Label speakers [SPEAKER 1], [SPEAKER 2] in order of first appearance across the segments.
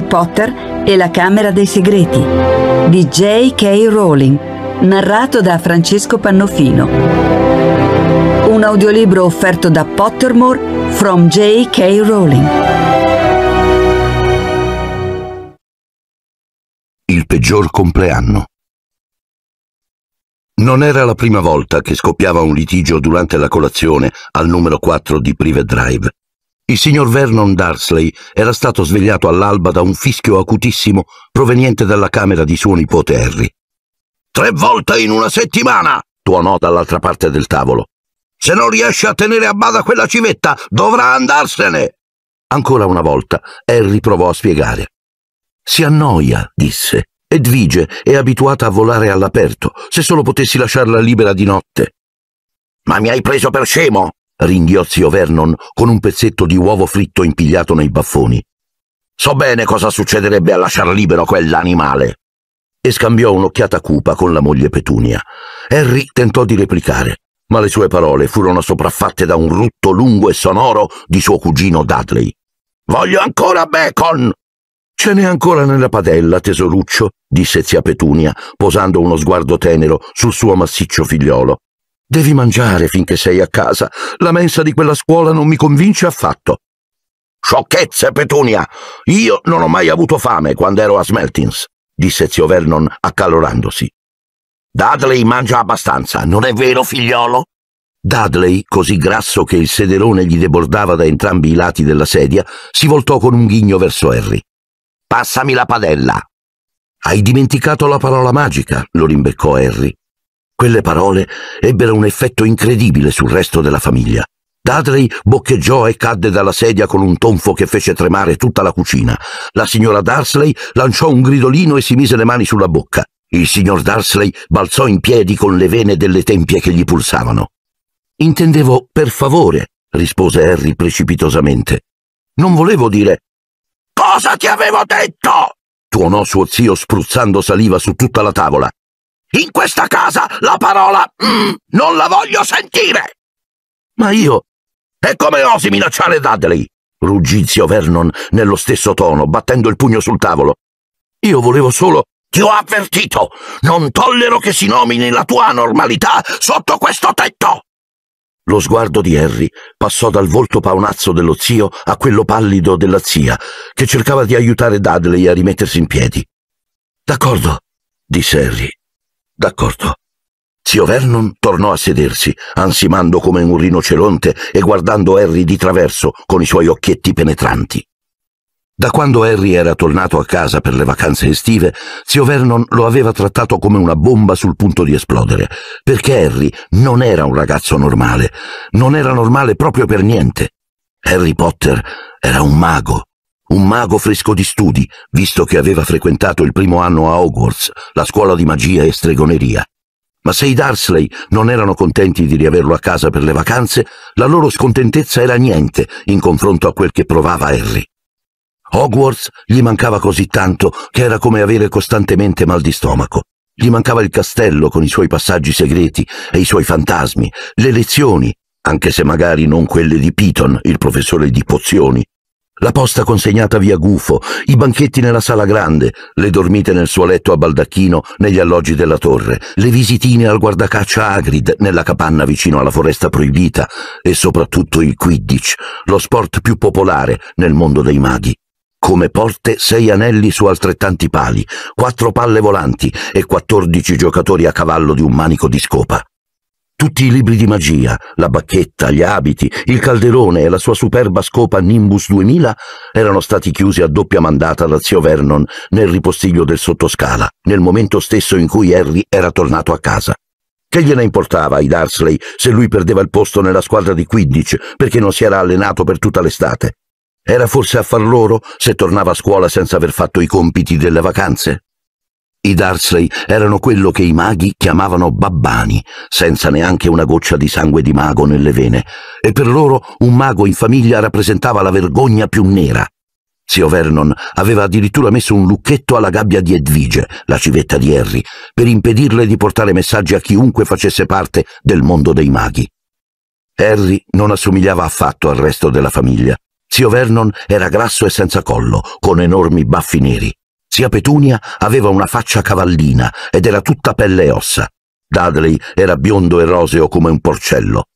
[SPEAKER 1] Harry Potter e la Camera dei Segreti di J.K. Rowling, narrato da Francesco Pannofino. Un audiolibro offerto da Pottermore from J.K. Rowling. Il peggior compleanno. Non era la prima volta che scoppiava un litigio durante la colazione al numero 4 di Privet Drive. Il signor Vernon Darsley era stato svegliato all'alba da un fischio acutissimo proveniente dalla camera di suo nipote Harry. Tre volte in una settimana! tuonò dall'altra parte del tavolo. Se non riesce a tenere a bada quella civetta, dovrà andarsene! Ancora una volta, Harry provò a spiegare. Si annoia, disse. Edvige è abituata a volare all'aperto, se solo potessi lasciarla libera di notte. Ma mi hai preso per scemo? ringhiozzò Vernon con un pezzetto di uovo fritto impigliato nei baffoni. So bene cosa succederebbe a lasciar libero quell'animale. E scambiò un'occhiata cupa con la moglie Petunia. Harry tentò di replicare, ma le sue parole furono sopraffatte da un rutto lungo e sonoro di suo cugino Dudley. Voglio ancora bacon! Ce n'è ancora nella padella, tesoruccio, disse zia Petunia, posando uno sguardo tenero sul suo massiccio figliolo. Devi mangiare finché sei a casa. La mensa di quella scuola non mi convince affatto. Sciocchezze, Petunia! Io non ho mai avuto fame quando ero a Smeltins, disse zio Vernon accalorandosi. Dudley mangia abbastanza, non è vero, figliolo? Dudley, così grasso che il sederone gli debordava da entrambi i lati della sedia, si voltò con un ghigno verso Harry. Passami la padella. Hai dimenticato la parola magica, lo rimbeccò Harry. Quelle parole ebbero un effetto incredibile sul resto della famiglia. Dudley boccheggiò e cadde dalla sedia con un tonfo che fece tremare tutta la cucina. La signora Darsley lanciò un gridolino e si mise le mani sulla bocca. Il signor Darsley balzò in piedi con le vene delle tempie che gli pulsavano. Intendevo per favore, rispose Harry precipitosamente. Non volevo dire. Cosa ti avevo detto? tuonò suo zio spruzzando saliva su tutta la tavola. In questa casa la parola mm, non la voglio sentire! Ma io? E come osi minacciare Dudley? ruggì zio Vernon nello stesso tono, battendo il pugno sul tavolo. Io volevo solo. Ti ho avvertito! Non tollero che si nomini la tua normalità sotto questo tetto! Lo sguardo di Harry passò dal volto paonazzo dello zio a quello pallido della zia, che cercava di aiutare Dudley a rimettersi in piedi. D'accordo, disse Harry. D'accordo. Zio Vernon tornò a sedersi, ansimando come un rinoceronte e guardando Harry di traverso con i suoi occhietti penetranti. Da quando Harry era tornato a casa per le vacanze estive, zio Vernon lo aveva trattato come una bomba sul punto di esplodere, perché Harry non era un ragazzo normale, non era normale proprio per niente. Harry Potter era un mago, un mago fresco di studi, visto che aveva frequentato il primo anno a Hogwarts, la scuola di magia e stregoneria. Ma se i Darsley non erano contenti di riaverlo a casa per le vacanze, la loro scontentezza era niente in confronto a quel che provava Harry. Hogwarts gli mancava così tanto che era come avere costantemente mal di stomaco. Gli mancava il castello con i suoi passaggi segreti e i suoi fantasmi, le lezioni, anche se magari non quelle di Piton, il professore di pozioni, la posta consegnata via gufo, i banchetti nella sala grande, le dormite nel suo letto a baldacchino negli alloggi della torre, le visitine al guardacaccia Agrid nella capanna vicino alla foresta proibita e soprattutto il quidditch, lo sport più popolare nel mondo dei maghi. Come porte sei anelli su altrettanti pali, quattro palle volanti e quattordici giocatori a cavallo di un manico di scopa. Tutti i libri di magia, la bacchetta, gli abiti, il calderone e la sua superba scopa Nimbus 2000 erano stati chiusi a doppia mandata da zio Vernon nel ripostiglio del sottoscala, nel momento stesso in cui Harry era tornato a casa. Che gliene importava ai Darsley se lui perdeva il posto nella squadra di Quidditch perché non si era allenato per tutta l'estate? Era forse a far loro se tornava a scuola senza aver fatto i compiti delle vacanze? I Darsley erano quello che i maghi chiamavano babbani, senza neanche una goccia di sangue di mago nelle vene, e per loro un mago in famiglia rappresentava la vergogna più nera. Zio Vernon aveva addirittura messo un lucchetto alla gabbia di Edvige, la civetta di Harry, per impedirle di portare messaggi a chiunque facesse parte del mondo dei maghi. Harry non assomigliava affatto al resto della famiglia. Zio Vernon era grasso e senza collo, con enormi baffi neri. Zia Petunia aveva una faccia cavallina ed era tutta pelle e ossa. Dudley era biondo e roseo come un porcello.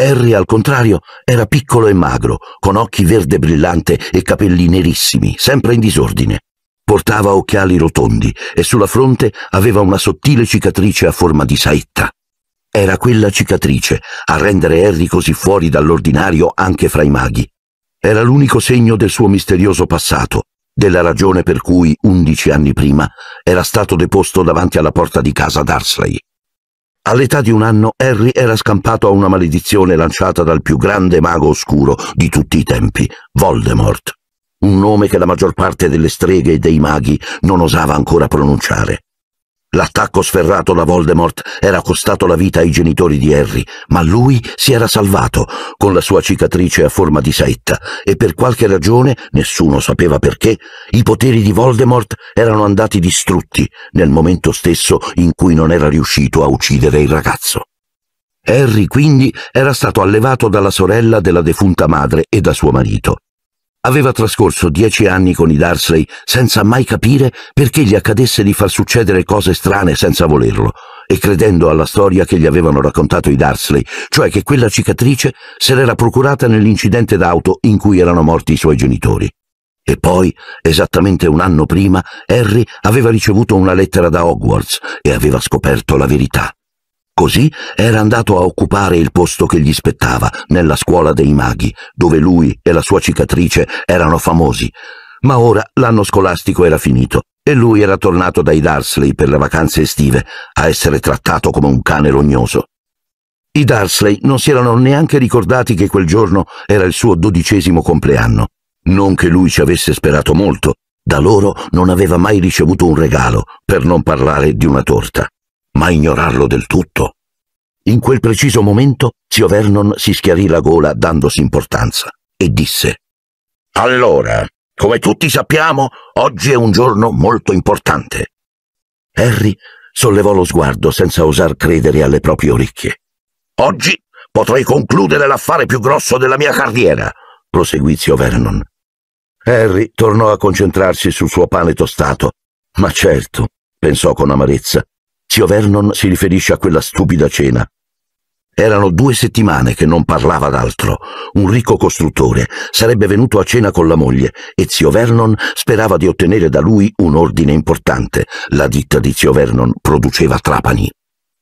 [SPEAKER 1] Harry, al contrario, era piccolo e magro, con occhi verde brillante e capelli nerissimi, sempre in disordine. Portava occhiali rotondi e sulla fronte aveva una sottile cicatrice a forma di saetta. Era quella cicatrice a rendere Harry così fuori dall'ordinario anche fra i maghi. Era l'unico segno del suo misterioso passato, della ragione per cui, undici anni prima, era stato deposto davanti alla porta di casa Darsley. All'età di un anno Harry era scampato a una maledizione lanciata dal più grande mago oscuro di tutti i tempi, Voldemort, un nome che la maggior parte delle streghe e dei maghi non osava ancora pronunciare. L'attacco sferrato da Voldemort era costato la vita ai genitori di Harry, ma lui si era salvato, con la sua cicatrice a forma di saetta, e per qualche ragione, nessuno sapeva perché, i poteri di Voldemort erano andati distrutti nel momento stesso in cui non era riuscito a uccidere il ragazzo. Harry quindi era stato allevato dalla sorella della defunta madre e da suo marito. Aveva trascorso dieci anni con i Darsley senza mai capire perché gli accadesse di far succedere cose strane senza volerlo, e credendo alla storia che gli avevano raccontato i Darsley, cioè che quella cicatrice se l'era procurata nell'incidente d'auto in cui erano morti i suoi genitori. E poi, esattamente un anno prima, Harry aveva ricevuto una lettera da Hogwarts e aveva scoperto la verità. Così era andato a occupare il posto che gli spettava nella scuola dei maghi, dove lui e la sua cicatrice erano famosi. Ma ora l'anno scolastico era finito e lui era tornato dai Darsley per le vacanze estive a essere trattato come un cane rognoso. I Darsley non si erano neanche ricordati che quel giorno era il suo dodicesimo compleanno. Non che lui ci avesse sperato molto, da loro non aveva mai ricevuto un regalo, per non parlare di una torta ma ignorarlo del tutto? In quel preciso momento zio Vernon si schiarì la gola dandosi importanza e disse Allora, come tutti sappiamo, oggi è un giorno molto importante. Harry sollevò lo sguardo senza osar credere alle proprie orecchie. Oggi potrei concludere l'affare più grosso della mia carriera, proseguì zio Vernon. Harry tornò a concentrarsi sul suo pane tostato. Ma certo, pensò con amarezza, Zio Vernon si riferisce a quella stupida cena. Erano due settimane che non parlava d'altro. Un ricco costruttore sarebbe venuto a cena con la moglie e zio Vernon sperava di ottenere da lui un ordine importante. La ditta di zio Vernon produceva trapani.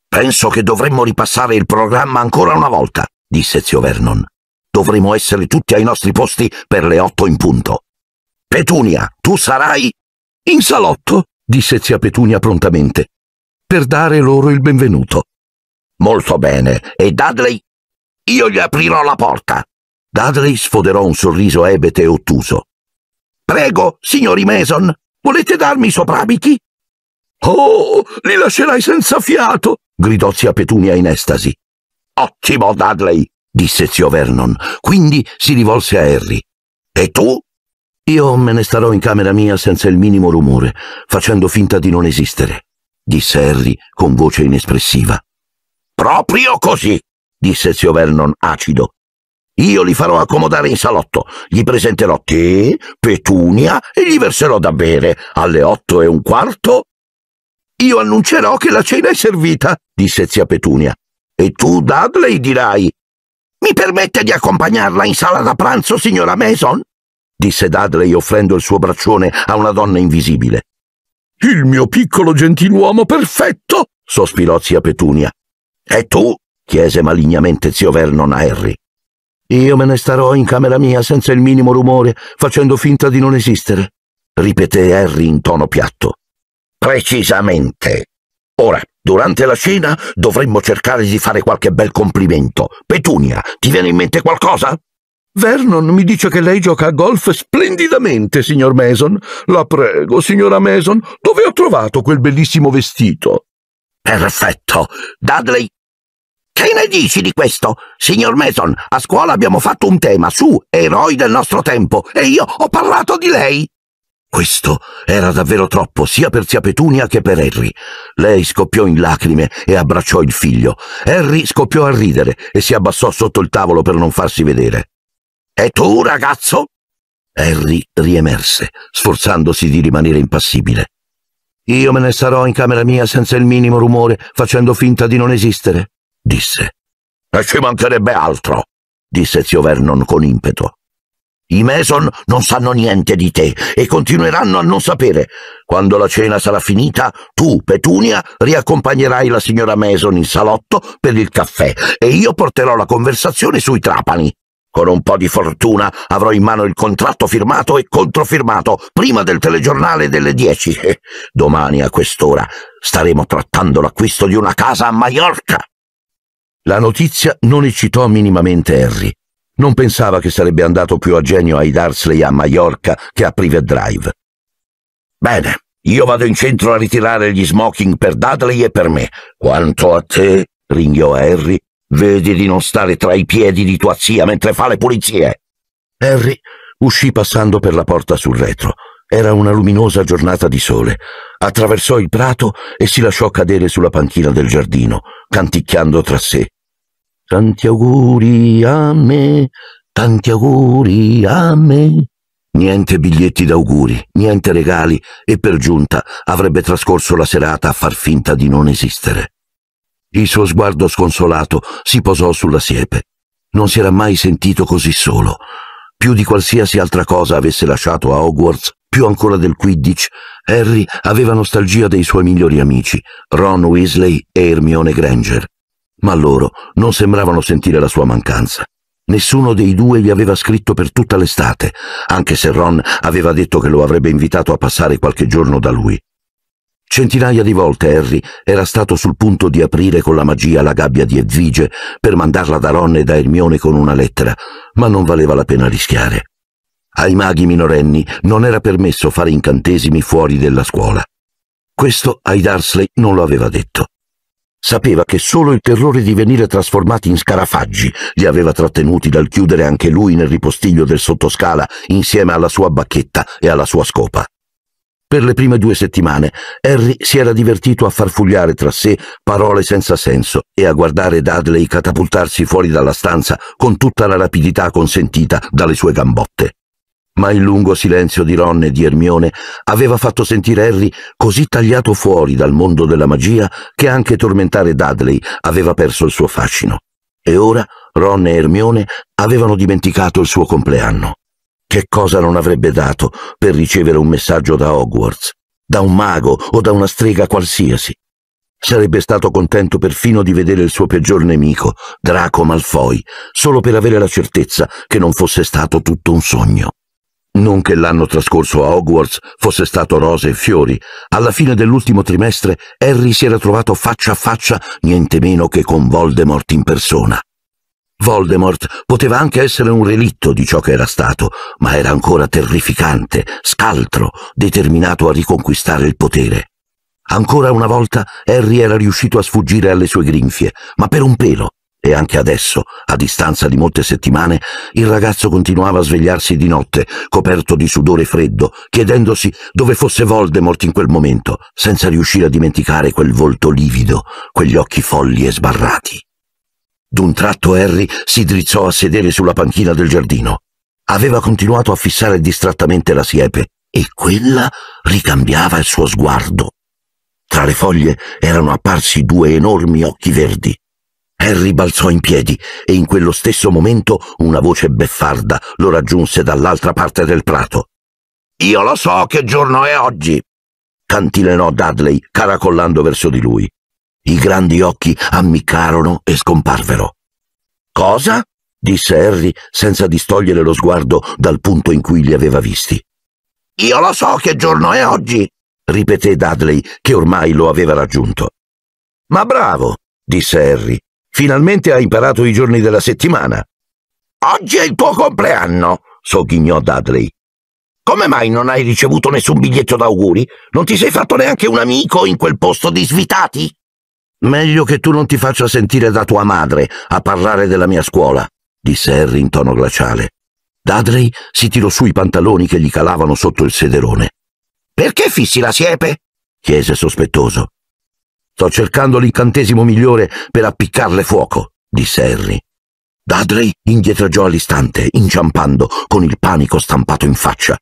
[SPEAKER 1] Penso che dovremmo ripassare il programma ancora una volta, disse zio Vernon. Dovremo essere tutti ai nostri posti per le otto in punto. Petunia, tu sarai in salotto, disse zia Petunia prontamente per dare loro il benvenuto. Molto bene, e Dudley? Io gli aprirò la porta. Dudley sfoderò un sorriso ebete e ottuso. Prego, signori Mason, volete darmi i soprabiti? Oh, li lascerai senza fiato! gridò zia Petunia in estasi. Ottimo, Dudley, disse zio Vernon. Quindi si rivolse a Harry. E tu? Io me ne starò in camera mia senza il minimo rumore, facendo finta di non esistere disse Harry con voce inespressiva. Proprio così, disse zio Vernon acido. Io li farò accomodare in salotto, gli presenterò tè, petunia e gli verserò da bere alle otto e un quarto. Io annuncerò che la cena è servita, disse zia Petunia. E tu, Dudley, dirai. Mi permette di accompagnarla in sala da pranzo, signora Mason? disse Dudley offrendo il suo braccione a una donna invisibile. Il mio piccolo gentiluomo perfetto! sospirò zia Petunia. E tu? chiese malignamente zio Vernon a Harry. Io me ne starò in camera mia senza il minimo rumore, facendo finta di non esistere, ripeté Harry in tono piatto. Precisamente. Ora, durante la cena dovremmo cercare di fare qualche bel complimento. Petunia, ti viene in mente qualcosa? Vernon mi dice che lei gioca a golf splendidamente, signor Mason. La prego, signora Mason, dove ho trovato quel bellissimo vestito? Perfetto. Dudley, che ne dici di questo? Signor Mason, a scuola abbiamo fatto un tema su eroi del nostro tempo e io ho parlato di lei. Questo era davvero troppo sia per zia Petunia che per Harry. Lei scoppiò in lacrime e abbracciò il figlio. Harry scoppiò a ridere e si abbassò sotto il tavolo per non farsi vedere. E tu, ragazzo? Harry riemerse, sforzandosi di rimanere impassibile. Io me ne sarò in camera mia senza il minimo rumore, facendo finta di non esistere, disse. E ci mancherebbe altro, disse zio Vernon con impeto. I Mason non sanno niente di te e continueranno a non sapere. Quando la cena sarà finita, tu, Petunia, riaccompagnerai la signora Mason in salotto per il caffè e io porterò la conversazione sui trapani. Con un po' di fortuna avrò in mano il contratto firmato e controfirmato prima del telegiornale delle 10. Eh, domani a quest'ora staremo trattando l'acquisto di una casa a Maiorca. La notizia non eccitò minimamente Harry. Non pensava che sarebbe andato più a genio ai Darsley a Maiorca che a Privet Drive. Bene, io vado in centro a ritirare gli smoking per Dudley e per me. Quanto a te, ringhiò Harry, Vedi di non stare tra i piedi di tua zia mentre fa le pulizie. Harry uscì passando per la porta sul retro. Era una luminosa giornata di sole. Attraversò il prato e si lasciò cadere sulla panchina del giardino, canticchiando tra sé. Tanti auguri a me, tanti auguri a me. Niente biglietti d'auguri, niente regali e per giunta avrebbe trascorso la serata a far finta di non esistere. Il suo sguardo sconsolato si posò sulla siepe. Non si era mai sentito così solo. Più di qualsiasi altra cosa avesse lasciato a Hogwarts, più ancora del Quidditch, Harry aveva nostalgia dei suoi migliori amici, Ron Weasley e Hermione Granger. Ma loro non sembravano sentire la sua mancanza. Nessuno dei due gli aveva scritto per tutta l'estate, anche se Ron aveva detto che lo avrebbe invitato a passare qualche giorno da lui. Centinaia di volte Harry era stato sul punto di aprire con la magia la gabbia di Edvige per mandarla da Ron e da Hermione con una lettera, ma non valeva la pena rischiare. Ai maghi minorenni non era permesso fare incantesimi fuori della scuola. Questo ai Darsley non lo aveva detto. Sapeva che solo il terrore di venire trasformati in scarafaggi li aveva trattenuti dal chiudere anche lui nel ripostiglio del sottoscala insieme alla sua bacchetta e alla sua scopa. Per le prime due settimane Harry si era divertito a far fugliare tra sé parole senza senso e a guardare Dudley catapultarsi fuori dalla stanza con tutta la rapidità consentita dalle sue gambotte. Ma il lungo silenzio di Ron e di Hermione aveva fatto sentire Harry così tagliato fuori dal mondo della magia che anche tormentare Dudley aveva perso il suo fascino. E ora Ron e Hermione avevano dimenticato il suo compleanno. Che cosa non avrebbe dato per ricevere un messaggio da Hogwarts, da un mago o da una strega qualsiasi? Sarebbe stato contento perfino di vedere il suo peggior nemico, Draco Malfoy, solo per avere la certezza che non fosse stato tutto un sogno. Non che l'anno trascorso a Hogwarts fosse stato rose e fiori, alla fine dell'ultimo trimestre Harry si era trovato faccia a faccia niente meno che con Voldemort in persona. Voldemort poteva anche essere un relitto di ciò che era stato, ma era ancora terrificante, scaltro, determinato a riconquistare il potere. Ancora una volta Harry era riuscito a sfuggire alle sue grinfie, ma per un pelo. E anche adesso, a distanza di molte settimane, il ragazzo continuava a svegliarsi di notte, coperto di sudore freddo, chiedendosi dove fosse Voldemort in quel momento, senza riuscire a dimenticare quel volto livido, quegli occhi folli e sbarrati. D'un tratto Harry si drizzò a sedere sulla panchina del giardino. Aveva continuato a fissare distrattamente la siepe e quella ricambiava il suo sguardo. Tra le foglie erano apparsi due enormi occhi verdi. Harry balzò in piedi e in quello stesso momento una voce beffarda lo raggiunse dall'altra parte del prato. Io lo so che giorno è oggi! cantilenò Dudley, caracollando verso di lui. I grandi occhi ammiccarono e scomparvero. Cosa? disse Harry senza distogliere lo sguardo dal punto in cui li aveva visti. Io lo so che giorno è oggi, ripeté Dudley, che ormai lo aveva raggiunto. Ma bravo, disse Harry, finalmente hai imparato i giorni della settimana. Oggi è il tuo compleanno, sogghignò Dudley. Come mai non hai ricevuto nessun biglietto d'auguri? Non ti sei fatto neanche un amico in quel posto di svitati? Meglio che tu non ti faccia sentire da tua madre a parlare della mia scuola, disse Harry in tono glaciale. Dudley si tirò su i pantaloni che gli calavano sotto il sederone. Perché fissi la siepe? chiese sospettoso. Sto cercando l'incantesimo migliore per appiccarle fuoco, disse Harry. Dudley indietreggiò all'istante, inciampando, con il panico stampato in faccia.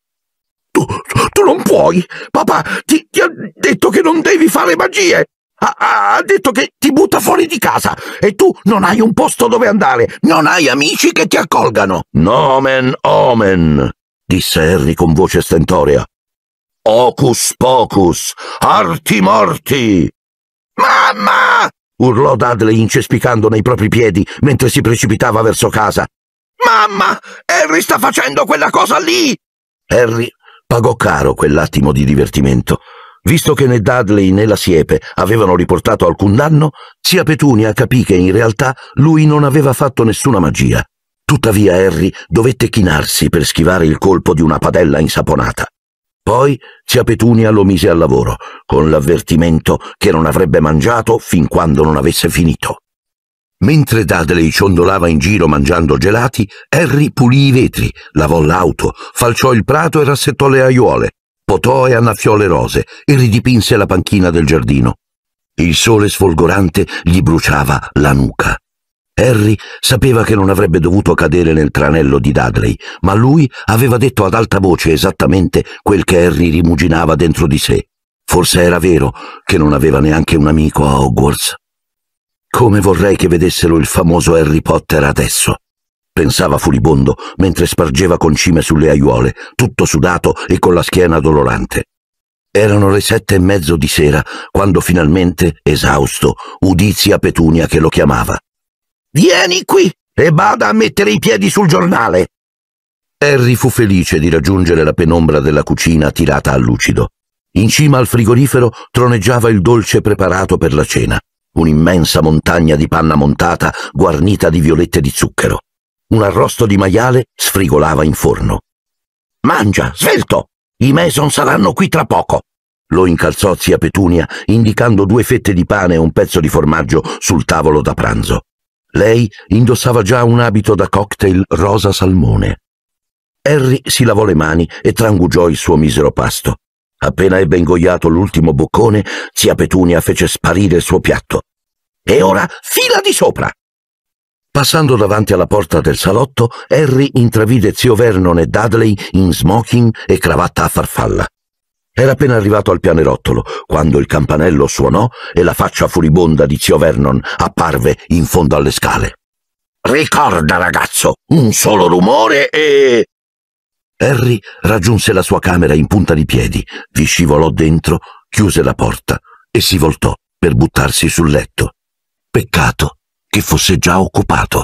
[SPEAKER 1] Tu, tu non puoi! Papà ti, ti ha detto che non devi fare magie! Ha, ha, detto che ti butta fuori di casa e tu non hai un posto dove andare, non hai amici che ti accolgano. Nomen omen, disse Harry con voce stentorea. Hocus pocus, arti morti. Mamma! urlò Dudley incespicando nei propri piedi mentre si precipitava verso casa. Mamma! Harry sta facendo quella cosa lì! Harry pagò caro quell'attimo di divertimento. Visto che né Dudley né la siepe avevano riportato alcun danno, zia Petunia capì che in realtà lui non aveva fatto nessuna magia. Tuttavia Harry dovette chinarsi per schivare il colpo di una padella insaponata. Poi zia Petunia lo mise al lavoro, con l'avvertimento che non avrebbe mangiato fin quando non avesse finito. Mentre Dudley ciondolava in giro mangiando gelati, Harry pulì i vetri, lavò l'auto, falciò il prato e rassettò le aiuole, Potò e annaffiò le rose e ridipinse la panchina del giardino. Il sole sfolgorante gli bruciava la nuca. Harry sapeva che non avrebbe dovuto cadere nel tranello di Dudley, ma lui aveva detto ad alta voce esattamente quel che Harry rimuginava dentro di sé. Forse era vero che non aveva neanche un amico a Hogwarts. Come vorrei che vedessero il famoso Harry Potter adesso pensava furibondo mentre spargeva concime sulle aiuole, tutto sudato e con la schiena dolorante. Erano le sette e mezzo di sera quando finalmente, esausto, udì zia Petunia che lo chiamava. Vieni qui e bada a mettere i piedi sul giornale. Harry fu felice di raggiungere la penombra della cucina tirata a lucido. In cima al frigorifero troneggiava il dolce preparato per la cena, un'immensa montagna di panna montata guarnita di violette di zucchero. Un arrosto di maiale sfrigolava in forno. Mangia, svelto! I Mason saranno qui tra poco! Lo incalzò zia Petunia, indicando due fette di pane e un pezzo di formaggio sul tavolo da pranzo. Lei indossava già un abito da cocktail rosa salmone. Harry si lavò le mani e trangugiò il suo misero pasto. Appena ebbe ingoiato l'ultimo boccone, zia Petunia fece sparire il suo piatto. E ora fila di sopra! Passando davanti alla porta del salotto, Harry intravide zio Vernon e Dudley in smoking e cravatta a farfalla. Era appena arrivato al pianerottolo quando il campanello suonò e la faccia furibonda di zio Vernon apparve in fondo alle scale. Ricorda, ragazzo, un solo rumore e... Harry raggiunse la sua camera in punta di piedi, vi scivolò dentro, chiuse la porta e si voltò per buttarsi sul letto. Peccato che fosse già occupato.